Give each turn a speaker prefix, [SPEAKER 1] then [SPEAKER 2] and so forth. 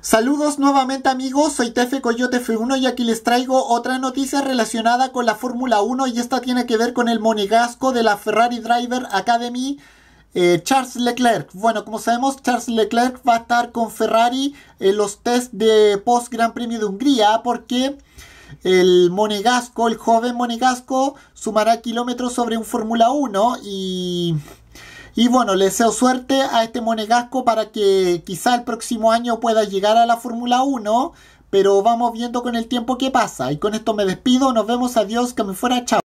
[SPEAKER 1] Saludos nuevamente amigos, soy Tefe Coyote F1 y aquí les traigo otra noticia relacionada con la Fórmula 1 y esta tiene que ver con el monegasco de la Ferrari Driver Academy eh, Charles Leclerc. Bueno, como sabemos, Charles Leclerc va a estar con Ferrari en los test de post Gran Premio de Hungría porque el monegasco, el joven monegasco, sumará kilómetros sobre un Fórmula 1 y y bueno, le deseo suerte a este monegasco para que quizá el próximo año pueda llegar a la Fórmula 1, pero vamos viendo con el tiempo qué pasa. Y con esto me despido, nos vemos, adiós, que me fuera, chao.